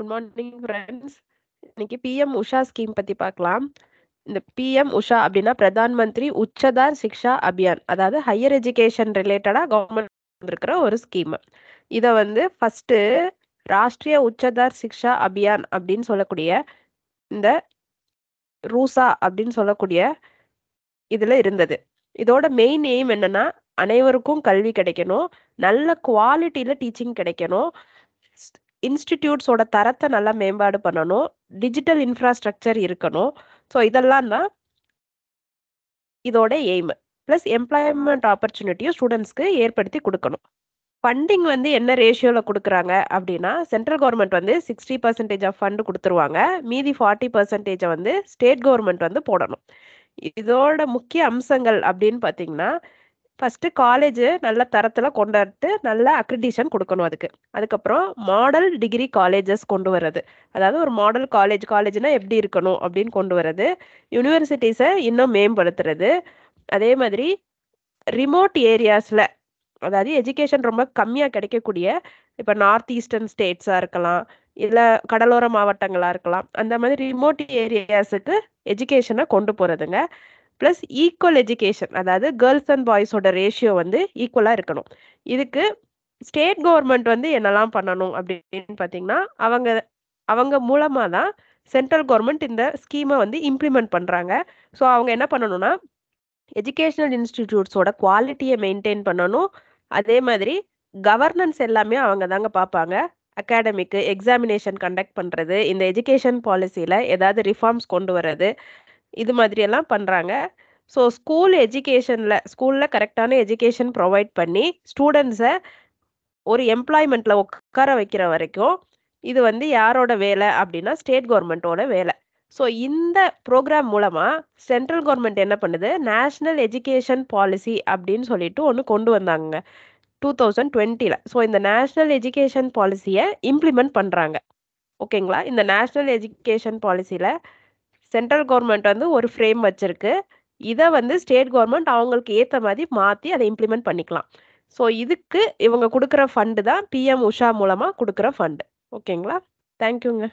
good morning friends இன்னைக்கு PM Usha scheme பத்தி பார்க்கலாம் இந்த பிஎம் உஷா அப்படின்னா பிரதான் மந்திரி உச்சதார் சிக்ஷா அபியான் அதாவது ஹையர் எஜுகேஷன் ரிலேட்டடா கவர்மெண்ட் வந்திருக்கிற ஒரு ஸ்கீம் இதை வந்து ஃபர்ஸ்ட் ராஷ்ட்ரிய உச்சதார் சிக்ஷா அபியான் அப்படின்னு சொல்லக்கூடிய இந்த ரூசா அப்படின்னு சொல்லக்கூடிய இதுல இருந்தது இதோட மெயின் எய்ம் என்னன்னா அனைவருக்கும் கல்வி கிடைக்கணும் நல்ல குவாலிட்டியில டீச்சிங் கிடைக்கணும் இன்ஸ்டிடியூட்ஸோட தரத்தை நல்லா மேம்பாடு பண்ணணும் டிஜிட்டல் இன்ஃப்ராஸ்ட்ரக்சர் இருக்கணும் ஸோ இதெல்லாம் தான் இதோட எய்மு ப்ளஸ் எம்ப்ளாய்மெண்ட் ஆப்பர்ச்சுனிட்டியும் ஸ்டூடெண்ட்ஸ்க்கு ஏற்படுத்தி கொடுக்கணும் ஃபண்டிங் வந்து என்ன ரேஷியோவில் கொடுக்குறாங்க அப்படின்னா சென்ட்ரல் கவர்மெண்ட் வந்து சிக்ஸ்டி பர்சன்டேஜ் ஆஃப் ஃபண்டு கொடுத்துருவாங்க மீதி ஃபார்ட்டி பர்சன்டேஜை வந்து ஸ்டேட் கவர்மெண்ட் வந்து போடணும் இதோட முக்கிய அம்சங்கள் அப்படின்னு பார்த்தீங்கன்னா ஃபர்ஸ்ட் காலேஜ் நல்ல தரத்துல கொண்டாடுத்து நல்ல அக்ரிடிஷன் கொடுக்கணும் அதுக்கு அதுக்கப்புறம் மாடல் டிகிரி காலேஜஸ் கொண்டு வர்றது அதாவது ஒரு மாடல் காலேஜ் காலேஜ்னா எப்படி இருக்கணும் அப்படின்னு கொண்டு வர்றது யூனிவர்சிட்டிஸை இன்னும் மேம்படுத்துறது அதே மாதிரி ரிமோட் ஏரியாஸில் அதாவது எஜுகேஷன் ரொம்ப கம்மியாக கிடைக்கக்கூடிய இப்போ நார்த் ஈஸ்டர்ன் ஸ்டேட்ஸாக இருக்கலாம் இல்லை கடலோர மாவட்டங்களாக இருக்கலாம் அந்த மாதிரி ரிமோட் ஏரியாஸுக்கு எஜுகேஷனை கொண்டு போகிறதுங்க ப்ளஸ் ஈக்குவல் எஜுகேஷன் அதாவது கேர்ள்ஸ் அண்ட் பாய்ஸோட ரேஷியோ வந்து ஈக்குவலாக இருக்கணும் இதுக்கு ஸ்டேட் கவர்மெண்ட் வந்து என்னெல்லாம் பண்ணணும் அப்படின்னு பார்த்தீங்கன்னா அவங்க அவங்க மூலமாக தான் சென்ட்ரல் கவர்மெண்ட் இந்த ஸ்கீமை வந்து இம்ப்ளிமெண்ட் பண்ணுறாங்க ஸோ அவங்க என்ன பண்ணணும்னா எஜுகேஷனல் இன்ஸ்டிடியூட்ஸோட குவாலிட்டியை மெயின்டைன் பண்ணணும் அதே மாதிரி கவர்னன்ஸ் எல்லாமே அவங்க தாங்க பார்ப்பாங்க அகாடமிக்கு எக்ஸாமினேஷன் கண்டக்ட் பண்ணுறது இந்த எஜுகேஷன் பாலிசியில் ஏதாவது ரிஃபார்ம்ஸ் கொண்டு வர்றது இது மாதிரியெல்லாம் பண்ணுறாங்க ஸோ ஸ்கூல் எஜுகேஷனில் ஸ்கூலில் கரெக்டான எஜுகேஷன் ப்ரொவைட் பண்ணி ஸ்டூடெண்ட்ஸை ஒரு எம்ப்ளாய்மெண்ட்டில் உட்கார வைக்கிற வரைக்கும் இது வந்து யாரோட வேலை அப்படின்னா ஸ்டேட் கவர்மெண்ட்டோட வேலை ஸோ இந்த ப்ரோக்ராம் மூலமாக சென்ட்ரல் கவர்மெண்ட் என்ன பண்ணுது நேஷ்னல் எஜுகேஷன் பாலிசி அப்படின்னு சொல்லிட்டு ஒன்று கொண்டு வந்தாங்க டூ தௌசண்ட் டுவெண்ட்டியில் ஸோ இந்த நேஷ்னல் எஜுகேஷன் பாலிசியை இம்ப்ளிமெண்ட் பண்ணுறாங்க ஓகேங்களா இந்த நேஷ்னல் எஜுகேஷன் பாலிசியில் சென்ட்ரல் கவர்மெண்ட் வந்து ஒரு ஃப்ரேம் வச்சிருக்கு இதை வந்து ஸ்டேட் கவர்மெண்ட் அவங்களுக்கு ஏற்ற மாதிரி மாற்றி அதை இம்ப்ளிமெண்ட் பண்ணிக்கலாம் ஸோ இதுக்கு இவங்க கொடுக்குற ஃபண்டு தான் பிஎம் உஷா மூலமாக கொடுக்குற ஃபண்டு ஓகேங்களா தேங்க்யூங்க